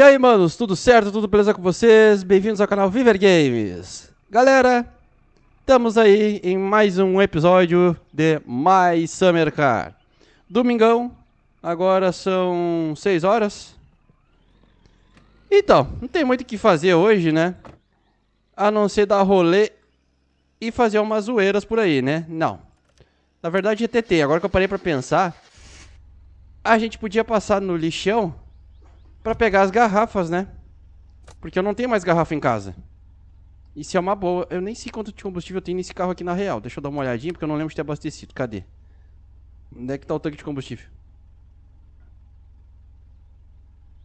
E aí, manos, tudo certo? Tudo beleza com vocês? Bem-vindos ao canal Viver Games. Galera, estamos aí em mais um episódio de My Summer Car. Domingão, agora são 6 horas. Então, não tem muito o que fazer hoje, né? A não ser dar rolê e fazer umas zoeiras por aí, né? Não. Na verdade é TT, agora que eu parei pra pensar, a gente podia passar no lixão para pegar as garrafas, né? Porque eu não tenho mais garrafa em casa. Isso é uma boa. Eu nem sei quanto de combustível tem nesse carro aqui na real. Deixa eu dar uma olhadinha, porque eu não lembro de ter abastecido. Cadê? Onde é que tá o tanque de combustível?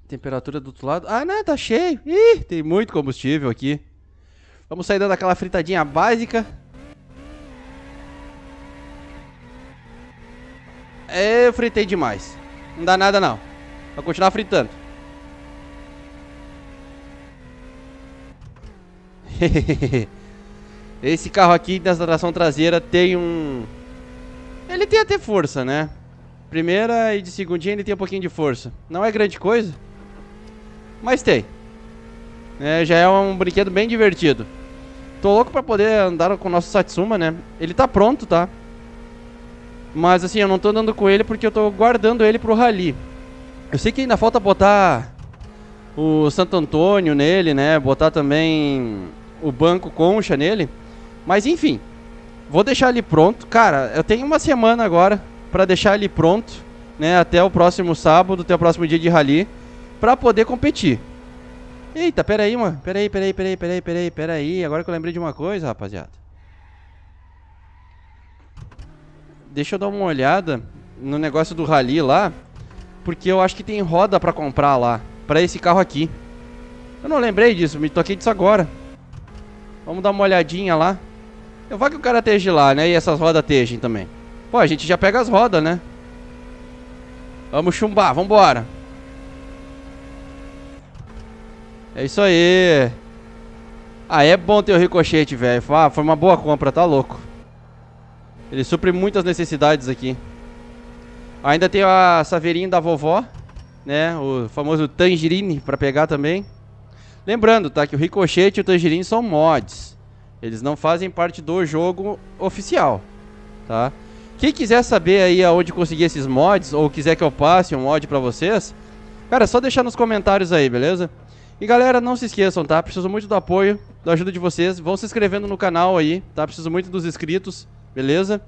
Temperatura do outro lado. Ah, não, tá cheio. Ih, tem muito combustível aqui. Vamos sair dando aquela fritadinha básica. É, eu fritei demais. Não dá nada não. Vou continuar fritando. Esse carro aqui da tração traseira tem um... Ele tem até força, né? Primeira e de segundinha ele tem um pouquinho de força. Não é grande coisa, mas tem. É, já é um brinquedo bem divertido. Tô louco pra poder andar com o nosso Satsuma, né? Ele tá pronto, tá? Mas assim, eu não tô andando com ele porque eu tô guardando ele pro rally. Eu sei que ainda falta botar o Santo Antônio nele, né? Botar também o banco concha nele. Mas enfim, vou deixar ele pronto. Cara, eu tenho uma semana agora para deixar ele pronto, né, até o próximo sábado, até o próximo dia de rally, para poder competir. Eita, peraí, mano. Peraí, peraí, peraí, peraí, peraí, peraí. Agora que eu lembrei de uma coisa, rapaziada. Deixa eu dar uma olhada no negócio do rally lá, porque eu acho que tem roda para comprar lá, para esse carro aqui. Eu não lembrei disso, me toquei disso agora. Vamos dar uma olhadinha lá. Eu vá que o cara esteja lá, né? E essas rodas estejam também. Pô, a gente já pega as rodas, né? Vamos chumbar, vambora. É isso aí. Ah, é bom ter o ricochete, velho. Ah, foi uma boa compra, tá louco. Ele supre muitas necessidades aqui. Ainda tem a saveirinha da vovó, né? O famoso tangerine pra pegar também. Lembrando, tá? Que o Ricochete e o Tangerine são mods. Eles não fazem parte do jogo oficial, tá? Quem quiser saber aí aonde conseguir esses mods, ou quiser que eu passe um mod pra vocês, cara, é só deixar nos comentários aí, beleza? E galera, não se esqueçam, tá? Preciso muito do apoio, da ajuda de vocês. Vão se inscrevendo no canal aí, tá? Preciso muito dos inscritos, beleza?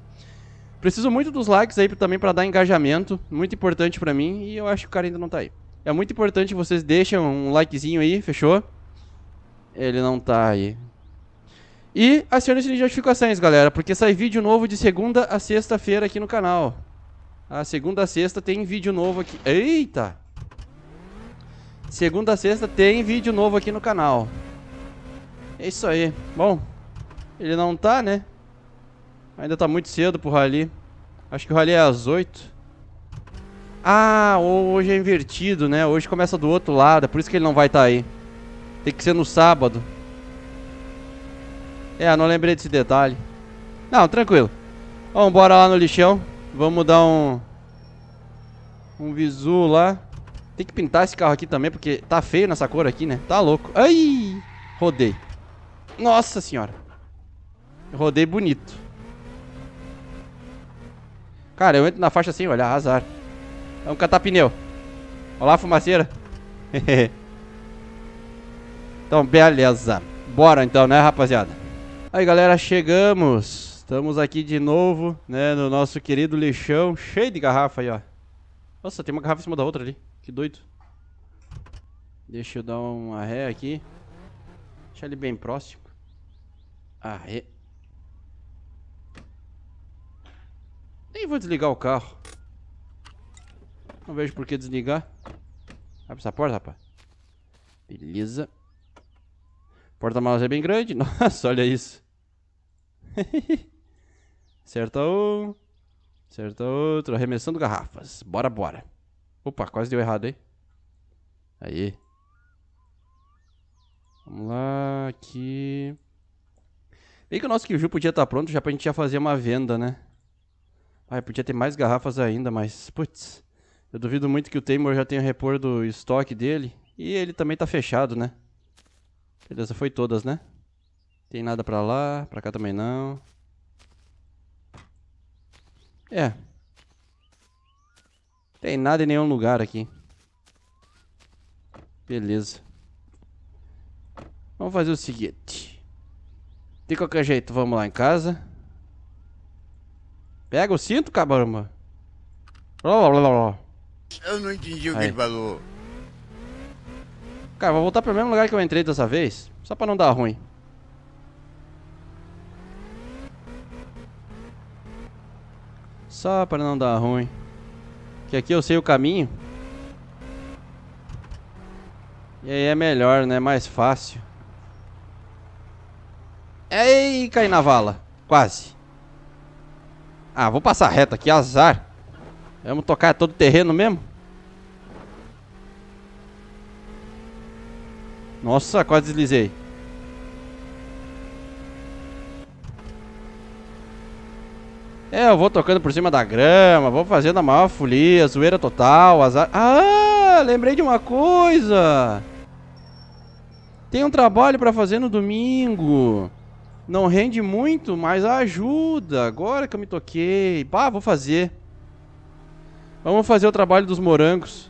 Preciso muito dos likes aí também para dar engajamento, muito importante para mim, e eu acho que o cara ainda não tá aí. É muito importante vocês deixem um likezinho aí, fechou? Ele não tá aí. E acione o sininho de notificações, galera, porque sai vídeo novo de segunda a sexta-feira aqui no canal. A segunda a sexta tem vídeo novo aqui. Eita! Segunda a sexta tem vídeo novo aqui no canal. É isso aí. Bom, ele não tá, né? Ainda tá muito cedo pro rally. Acho que o rally é às 8. Ah, hoje é invertido, né? Hoje começa do outro lado, é por isso que ele não vai estar tá aí. Tem que ser no sábado. É, não lembrei desse detalhe. Não, tranquilo. Vamos embora lá no lixão. Vamos dar um... Um visu lá. Tem que pintar esse carro aqui também, porque tá feio nessa cor aqui, né? Tá louco. Ai! Rodei. Nossa senhora. Rodei bonito. Cara, eu entro na faixa sem olhar, azar. Vamos catar pneu. Olha lá fumaceira. então, beleza. Bora então, né, rapaziada? Aí, galera, chegamos. Estamos aqui de novo, né, no nosso querido lixão, cheio de garrafa aí, ó. Nossa, tem uma garrafa em cima da outra ali. Que doido. Deixa eu dar uma ré aqui. Deixa ele bem próximo. Arre. Nem vou desligar o carro. Não vejo por que desligar. Abre essa porta, rapaz. Beleza. Porta-malas é bem grande. Nossa, olha isso. Acerta um. Acerta outro. Arremessando garrafas. Bora, bora. Opa, quase deu errado, hein? Aí. Vamos lá, aqui. Bem que o nosso Kiju podia estar tá pronto já pra gente já fazer uma venda, né? Ah, podia ter mais garrafas ainda, mas... Putz. Eu duvido muito que o Taymor já tenha repor do estoque dele. E ele também tá fechado, né? Beleza, foi todas, né? Tem nada pra lá, pra cá também não. É. Tem nada em nenhum lugar aqui. Beleza. Vamos fazer o seguinte. De qualquer jeito, vamos lá em casa. Pega o cinto, cabrão. Blá, blá, blá, blá. Eu não entendi o que ele falou. Cara, vou voltar pro mesmo lugar que eu entrei dessa vez. Só pra não dar ruim. Só pra não dar ruim. Que aqui eu sei o caminho. E aí é melhor, né? Mais fácil. Ei, caí na vala. Quase. Ah, vou passar reto aqui, azar. Vamos tocar todo o terreno mesmo? Nossa, quase deslizei. É, eu vou tocando por cima da grama, vou fazendo a maior folia, zoeira total, azar... Ah, lembrei de uma coisa! Tem um trabalho pra fazer no domingo. Não rende muito, mas ajuda. Agora que eu me toquei. Pá, vou fazer. Vamos fazer o trabalho dos morangos.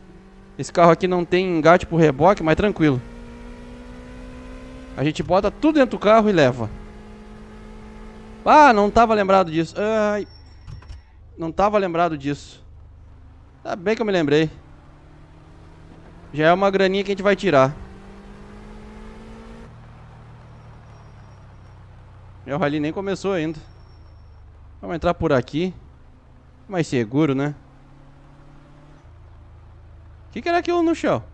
Esse carro aqui não tem engate pro reboque, mas tranquilo. A gente bota tudo dentro do carro e leva. Ah, não tava lembrado disso. Ai, não tava lembrado disso. Tá bem que eu me lembrei. Já é uma graninha que a gente vai tirar. Meu rally nem começou ainda. Vamos entrar por aqui. Mais seguro, né? O que, que era aquilo no chão?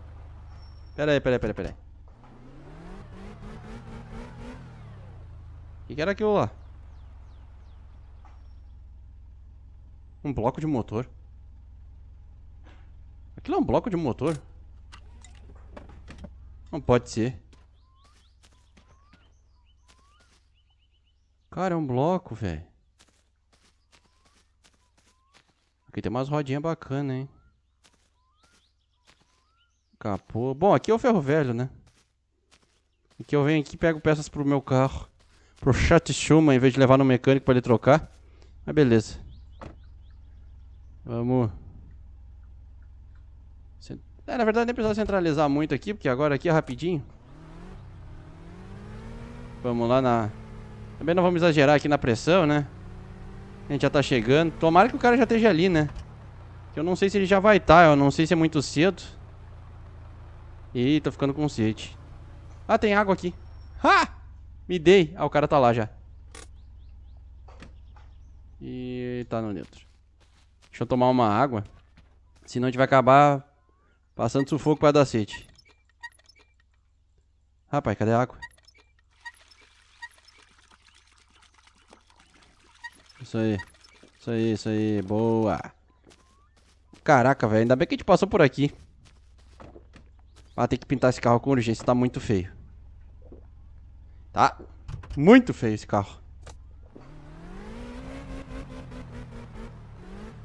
Pera aí, pera aí, pera aí, pera aí. O que, que era aquilo lá? Um bloco de motor. Aquilo é um bloco de motor? Não pode ser. Cara, é um bloco, velho. Aqui tem umas rodinhas bacanas, hein. Capô. Bom, aqui é o ferro velho, né? Aqui eu venho aqui e pego peças pro meu carro. Pro chat Schumann, em vez de levar no mecânico pra ele trocar. Mas beleza. Vamos. É, na verdade nem precisa centralizar muito aqui, porque agora aqui é rapidinho. Vamos lá na... Também não vamos exagerar aqui na pressão, né? A gente já tá chegando. Tomara que o cara já esteja ali, né? Eu não sei se ele já vai estar, tá, eu não sei se é muito cedo. Ih, tô ficando consciente. Ah, tem água aqui. Ah! Me dei. Ah, o cara tá lá já. E tá no neutro. Deixa eu tomar uma água. Senão a gente vai acabar passando sufoco pra dar sede. Rapaz, cadê a água? Isso aí. Isso aí, isso aí. Boa. Caraca, velho. Ainda bem que a gente passou por aqui. Mas tem que pintar esse carro com urgência, tá muito feio. Tá muito feio esse carro.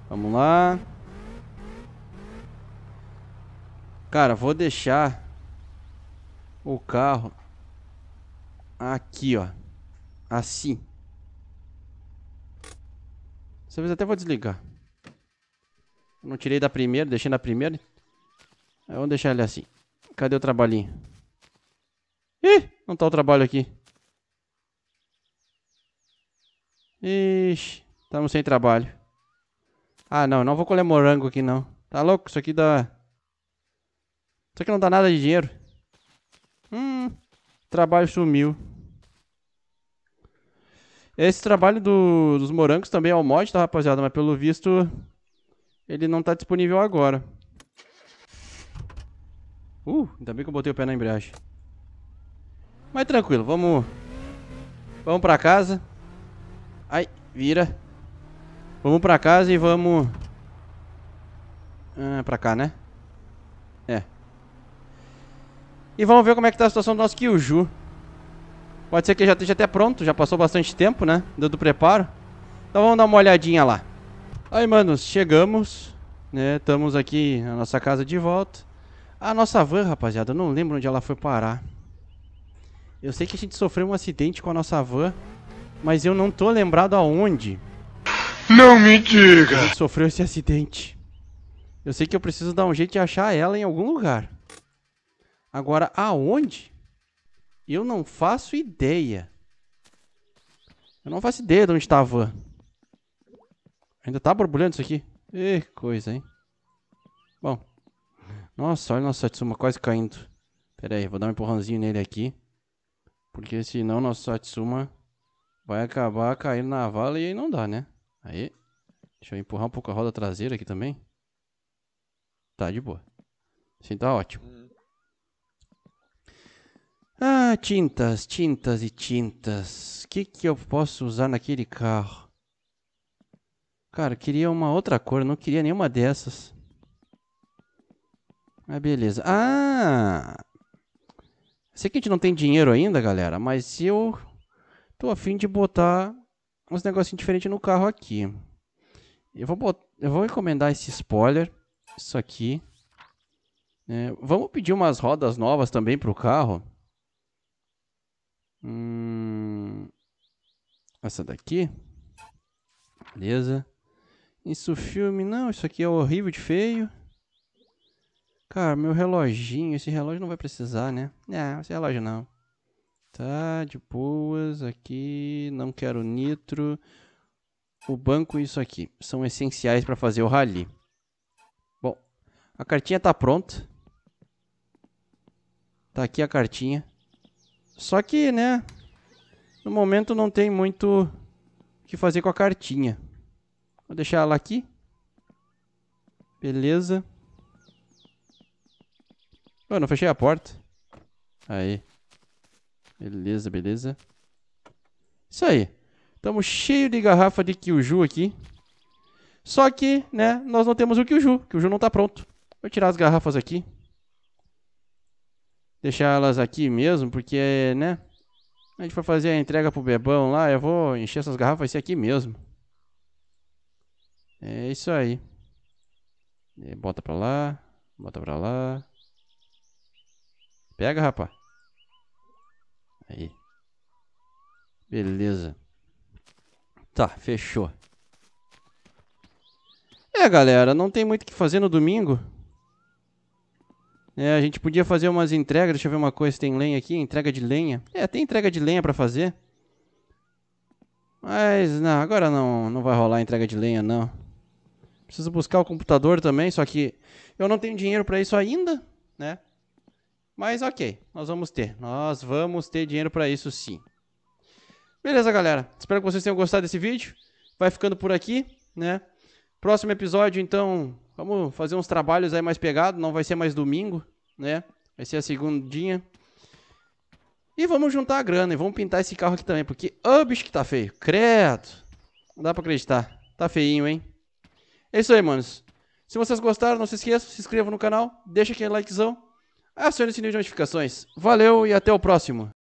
Vamos lá. Cara, vou deixar o carro aqui, ó. Assim. Dessa vez até vou desligar. Não tirei da primeira, deixei na primeira. Vamos deixar ele assim. Cadê o trabalhinho? Ih, não tá o trabalho aqui. Ixi, estamos sem trabalho. Ah, não, não vou colher morango aqui, não. Tá louco? Isso aqui dá... Isso aqui não dá nada de dinheiro. Hum, trabalho sumiu. Esse trabalho do, dos morangos também é o mod, tá, rapaziada? Mas pelo visto, ele não tá disponível agora. Uh, ainda bem que eu botei o pé na embreagem. Mas tranquilo, vamos... Vamos pra casa. Ai, vira. Vamos pra casa e vamos... Ah, pra cá, né? É. E vamos ver como é que tá a situação do nosso Kyuju. Pode ser que já esteja até pronto, já passou bastante tempo, né? Do preparo. Então vamos dar uma olhadinha lá. Aí, manos, chegamos, né? Estamos aqui na nossa casa de volta. A nossa van, rapaziada, eu não lembro onde ela foi parar. Eu sei que a gente sofreu um acidente com a nossa van, mas eu não tô lembrado aonde. Não me diga! A gente sofreu esse acidente. Eu sei que eu preciso dar um jeito de achar ela em algum lugar. Agora, aonde? Eu não faço ideia. Eu não faço ideia de onde tá a van. Ainda tá borbulhando isso aqui? Ê, coisa, hein? Bom, nossa, olha o nosso Satsuma quase caindo. Pera aí, vou dar um empurrãozinho nele aqui. Porque senão nosso Satsuma vai acabar caindo na vala e aí não dá, né? Aí. Deixa eu empurrar um pouco a roda traseira aqui também. Tá, de boa. Assim tá ótimo. Ah, tintas, tintas e tintas. O que, que eu posso usar naquele carro? Cara, queria uma outra cor, não queria nenhuma dessas. Mas ah, beleza. Ah! Sei que a gente não tem dinheiro ainda, galera, mas se eu tô afim de botar uns negocinhos diferentes no carro aqui. Eu vou, bot... eu vou encomendar esse spoiler, isso aqui. É, vamos pedir umas rodas novas também pro carro. Hum... Essa daqui. Beleza. Isso filme, não, isso aqui é horrível de feio. Cara, meu reloginho, esse relógio não vai precisar, né? Não, é, esse relógio não. Tá, de boas, aqui, não quero nitro. O banco e isso aqui são essenciais para fazer o rally. Bom, a cartinha tá pronta. Tá aqui a cartinha. Só que, né, no momento não tem muito o que fazer com a cartinha. Vou deixar ela aqui. Beleza. Eu não fechei a porta. Aí. Beleza, beleza. Isso aí. Estamos cheio de garrafa de Kyuju aqui. Só que, né, nós não temos o Kyuju. O Kyuju não está pronto. Vou tirar as garrafas aqui. Deixar elas aqui mesmo, porque, né, a gente vai fazer a entrega pro Bebão lá, eu vou encher essas garrafas aqui mesmo. É isso aí. Bota pra lá, bota pra lá. Pega, rapaz. Aí. Beleza. Tá, fechou. É, galera, não tem muito o que fazer no domingo. É, a gente podia fazer umas entregas. Deixa eu ver uma coisa tem lenha aqui. Entrega de lenha. É, tem entrega de lenha pra fazer. Mas, não, agora não, não vai rolar entrega de lenha, não. Preciso buscar o computador também, só que eu não tenho dinheiro para isso ainda, né? Mas ok, nós vamos ter. Nós vamos ter dinheiro para isso sim. Beleza, galera. Espero que vocês tenham gostado desse vídeo. Vai ficando por aqui, né? Próximo episódio, então, vamos fazer uns trabalhos aí mais pegados. Não vai ser mais domingo, né? Vai ser a segundinha. E vamos juntar a grana e vamos pintar esse carro aqui também, porque... Ô, oh, bicho que tá feio. Credo. Não dá pra acreditar. Tá feinho, hein? É isso aí, manos. Se vocês gostaram, não se esqueçam, se inscrevam no canal, deixa aquele likezão acione o sininho de notificações. Valeu e até o próximo.